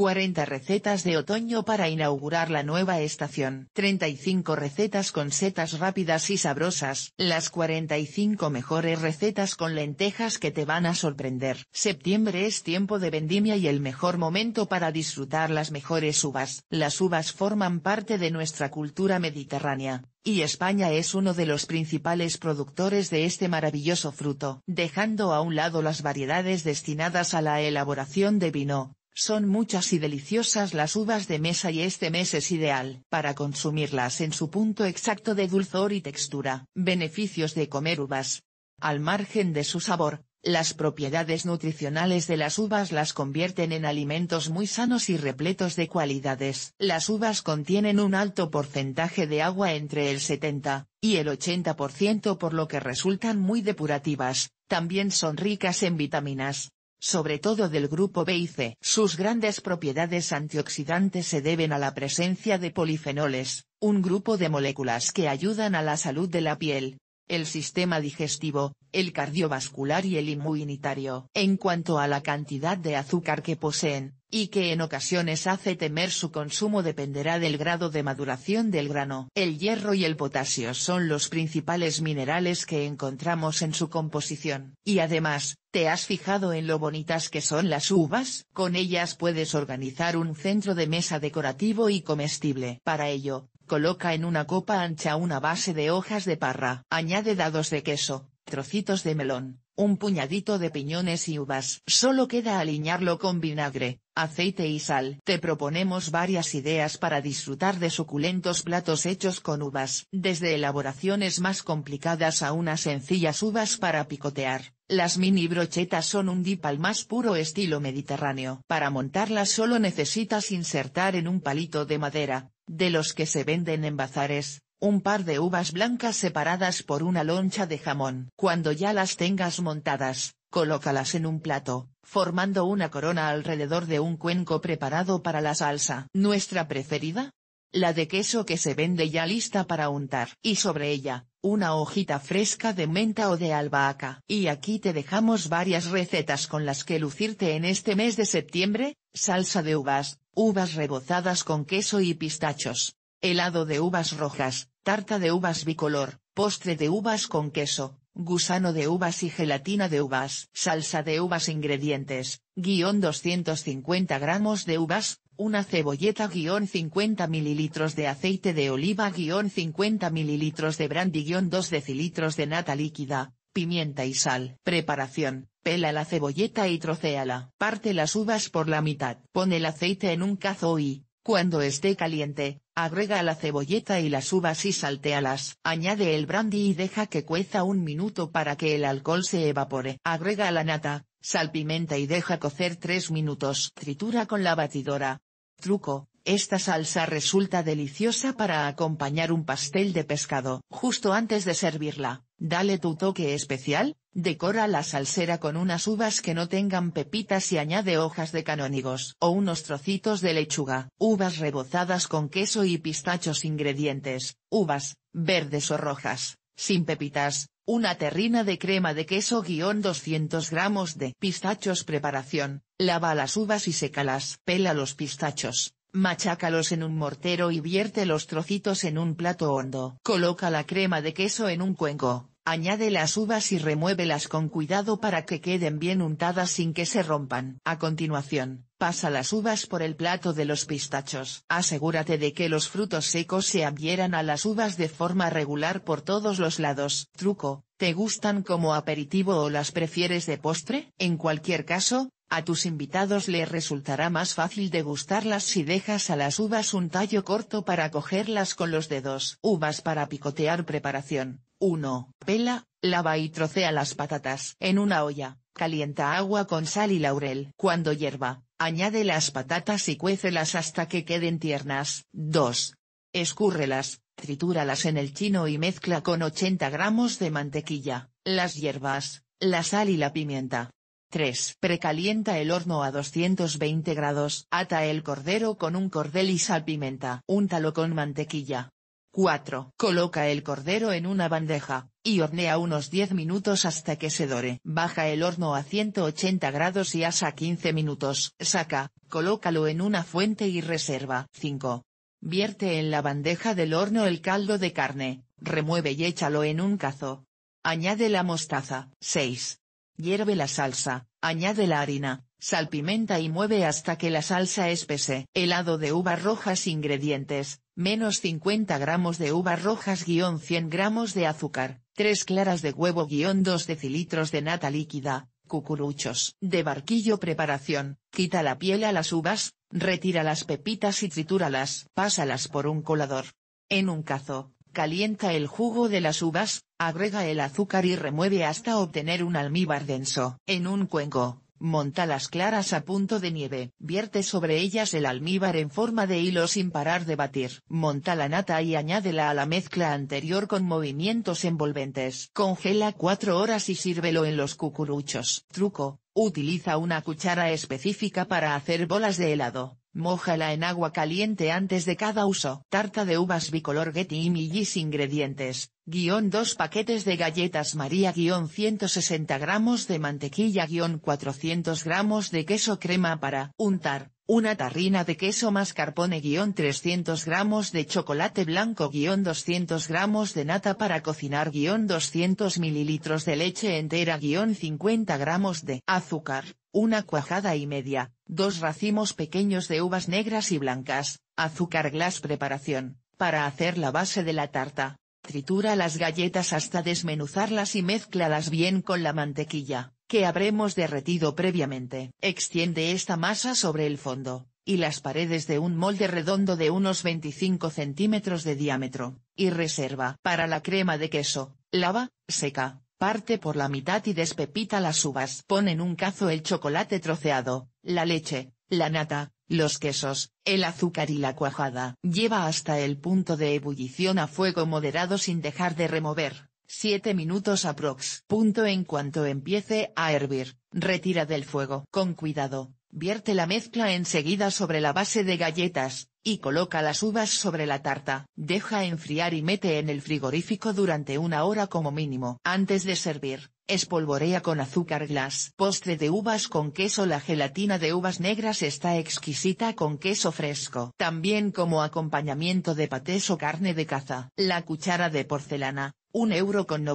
40 recetas de otoño para inaugurar la nueva estación. 35 recetas con setas rápidas y sabrosas. Las 45 mejores recetas con lentejas que te van a sorprender. Septiembre es tiempo de vendimia y el mejor momento para disfrutar las mejores uvas. Las uvas forman parte de nuestra cultura mediterránea y España es uno de los principales productores de este maravilloso fruto. Dejando a un lado las variedades destinadas a la elaboración de vino, son muchas y deliciosas las uvas de mesa y este mes es ideal para consumirlas en su punto exacto de dulzor y textura. Beneficios de comer uvas. Al margen de su sabor, las propiedades nutricionales de las uvas las convierten en alimentos muy sanos y repletos de cualidades. Las uvas contienen un alto porcentaje de agua entre el 70 y el 80% por lo que resultan muy depurativas, también son ricas en vitaminas, sobre todo del grupo B y C. Sus grandes propiedades antioxidantes se deben a la presencia de polifenoles, un grupo de moléculas que ayudan a la salud de la piel, el sistema digestivo, el cardiovascular y el inmunitario. En cuanto a la cantidad de azúcar que poseen, y que en ocasiones hace temer su consumo dependerá del grado de maduración del grano. El hierro y el potasio son los principales minerales que encontramos en su composición. Y además, ¿te has fijado en lo bonitas que son las uvas? Con ellas puedes organizar un centro de mesa decorativo y comestible. Para ello, Coloca en una copa ancha una base de hojas de parra. Añade dados de queso, trocitos de melón, un puñadito de piñones y uvas. Solo queda aliñarlo con vinagre, aceite y sal. Te proponemos varias ideas para disfrutar de suculentos platos hechos con uvas. Desde elaboraciones más complicadas a unas sencillas uvas para picotear. Las mini brochetas son un dip al más puro estilo mediterráneo. Para montarlas solo necesitas insertar en un palito de madera, de los que se venden en bazares, un par de uvas blancas separadas por una loncha de jamón. Cuando ya las tengas montadas, colócalas en un plato, formando una corona alrededor de un cuenco preparado para la salsa. ¿Nuestra preferida? La de queso que se vende ya lista para untar. Y sobre ella, una hojita fresca de menta o de albahaca. Y aquí te dejamos varias recetas con las que lucirte en este mes de septiembre, salsa de uvas, Uvas rebozadas con queso y pistachos. Helado de uvas rojas, tarta de uvas bicolor, postre de uvas con queso, gusano de uvas y gelatina de uvas. Salsa de uvas ingredientes, guión 250 gramos de uvas, una cebolleta guión 50 mililitros de aceite de oliva guión 50 mililitros de brandy guión 2 decilitros de nata líquida, pimienta y sal. Preparación. Pela la cebolleta y trocéala. Parte las uvas por la mitad. Pon el aceite en un cazo y, cuando esté caliente, agrega la cebolleta y las uvas y saltéalas. Añade el brandy y deja que cueza un minuto para que el alcohol se evapore. Agrega la nata, sal, salpimenta y deja cocer tres minutos. Tritura con la batidora. Truco, esta salsa resulta deliciosa para acompañar un pastel de pescado. Justo antes de servirla, dale tu toque especial, decora la salsera con unas uvas que no tengan pepitas y añade hojas de canónigos o unos trocitos de lechuga. Uvas rebozadas con queso y pistachos ingredientes, uvas, verdes o rojas, sin pepitas, una terrina de crema de queso guión 200 gramos de pistachos preparación, lava las uvas y sécalas. Pela los pistachos, Machácalos en un mortero y vierte los trocitos en un plato hondo. Coloca la crema de queso en un cuenco, añade las uvas y remuévelas con cuidado para que queden bien untadas sin que se rompan. A continuación, pasa las uvas por el plato de los pistachos. Asegúrate de que los frutos secos se adhieran a las uvas de forma regular por todos los lados. Truco, ¿te gustan como aperitivo o las prefieres de postre? En cualquier caso, a tus invitados les resultará más fácil degustarlas si dejas a las uvas un tallo corto para cogerlas con los dedos. Uvas para picotear preparación. 1. Pela, lava y trocea las patatas. En una olla, calienta agua con sal y laurel. Cuando hierva, añade las patatas y cuécelas hasta que queden tiernas. 2. Escúrrelas, tritúralas en el chino y mezcla con 80 gramos de mantequilla, las hierbas, la sal y la pimienta. 3. Precalienta el horno a 220 grados. Ata el cordero con un cordel y salpimenta. Úntalo con mantequilla. 4. Coloca el cordero en una bandeja, y hornea unos 10 minutos hasta que se dore. Baja el horno a 180 grados y asa 15 minutos. Saca, colócalo en una fuente y reserva. 5. Vierte en la bandeja del horno el caldo de carne, remueve y échalo en un cazo. Añade la mostaza. 6. Hierve la salsa, añade la harina, salpimenta y mueve hasta que la salsa espese. Helado de uvas rojas Ingredientes, menos 50 gramos de uvas rojas guión 100 gramos de azúcar, 3 claras de huevo guión 2 decilitros de nata líquida, cucuruchos. De barquillo preparación, quita la piel a las uvas, retira las pepitas y tritúralas. Pásalas por un colador. En un cazo, Calienta el jugo de las uvas, agrega el azúcar y remueve hasta obtener un almíbar denso. En un cuenco, monta las claras a punto de nieve. Vierte sobre ellas el almíbar en forma de hilo sin parar de batir. Monta la nata y añádela a la mezcla anterior con movimientos envolventes. Congela cuatro horas y sírvelo en los cucuruchos. Truco, utiliza una cuchara específica para hacer bolas de helado. Mójala en agua caliente antes de cada uso. Tarta de uvas bicolor Getty Images Ingredientes, guión 2 paquetes de galletas María guión 160 gramos de mantequilla guión 400 gramos de queso crema para untar, una tarrina de queso mascarpone guión 300 gramos de chocolate blanco guión 200 gramos de nata para cocinar guión 200 mililitros de leche entera guión 50 gramos de azúcar una cuajada y media, dos racimos pequeños de uvas negras y blancas, azúcar glass preparación, para hacer la base de la tarta. Tritura las galletas hasta desmenuzarlas y mezclalas bien con la mantequilla, que habremos derretido previamente. Extiende esta masa sobre el fondo, y las paredes de un molde redondo de unos 25 centímetros de diámetro, y reserva. Para la crema de queso, lava, seca, parte por la mitad y despepita las uvas. Pon en un cazo el chocolate troceado, la leche, la nata, los quesos, el azúcar y la cuajada. Lleva hasta el punto de ebullición a fuego moderado sin dejar de remover. 7 minutos aprox. Punto en cuanto empiece a hervir, retira del fuego. Con cuidado, vierte la mezcla enseguida sobre la base de galletas, y coloca las uvas sobre la tarta. Deja enfriar y mete en el frigorífico durante una hora como mínimo. Antes de servir, espolvorea con azúcar glass. Postre de uvas con queso La gelatina de uvas negras está exquisita con queso fresco. También como acompañamiento de patés o carne de caza. La cuchara de porcelana, un euro con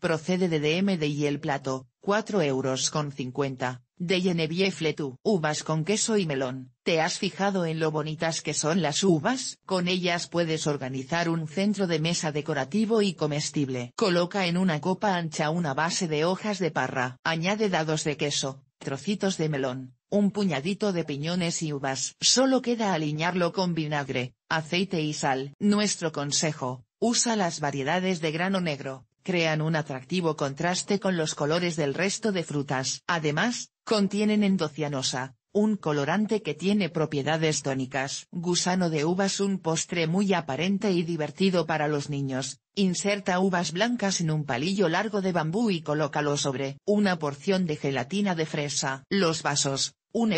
procede de DMD y el plato, cuatro euros con de Genevieve Fletu. Uvas con queso y melón ¿Te has fijado en lo bonitas que son las uvas? Con ellas puedes organizar un centro de mesa decorativo y comestible. Coloca en una copa ancha una base de hojas de parra. Añade dados de queso, trocitos de melón, un puñadito de piñones y uvas. Solo queda alinearlo con vinagre, aceite y sal. Nuestro consejo, usa las variedades de grano negro, crean un atractivo contraste con los colores del resto de frutas. Además, contienen endocianosa, un colorante que tiene propiedades tónicas. Gusano de uvas Un postre muy aparente y divertido para los niños, inserta uvas blancas en un palillo largo de bambú y colócalo sobre una porción de gelatina de fresa. Los vasos, uno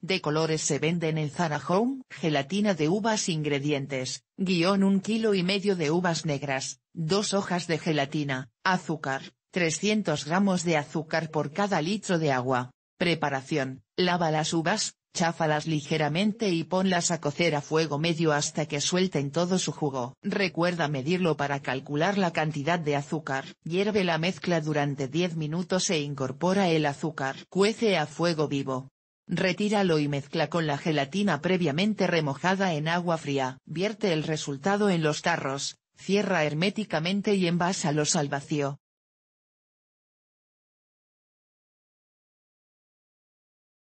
de colores se venden en Zara Home. Gelatina de uvas Ingredientes, guión un kilo y medio de uvas negras, dos hojas de gelatina, azúcar, 300 gramos de azúcar por cada litro de agua, Preparación, lava las uvas, cháfalas ligeramente y ponlas a cocer a fuego medio hasta que suelten todo su jugo. Recuerda medirlo para calcular la cantidad de azúcar. Hierve la mezcla durante 10 minutos e incorpora el azúcar. Cuece a fuego vivo. Retíralo y mezcla con la gelatina previamente remojada en agua fría. Vierte el resultado en los tarros, cierra herméticamente y envásalos al vacío.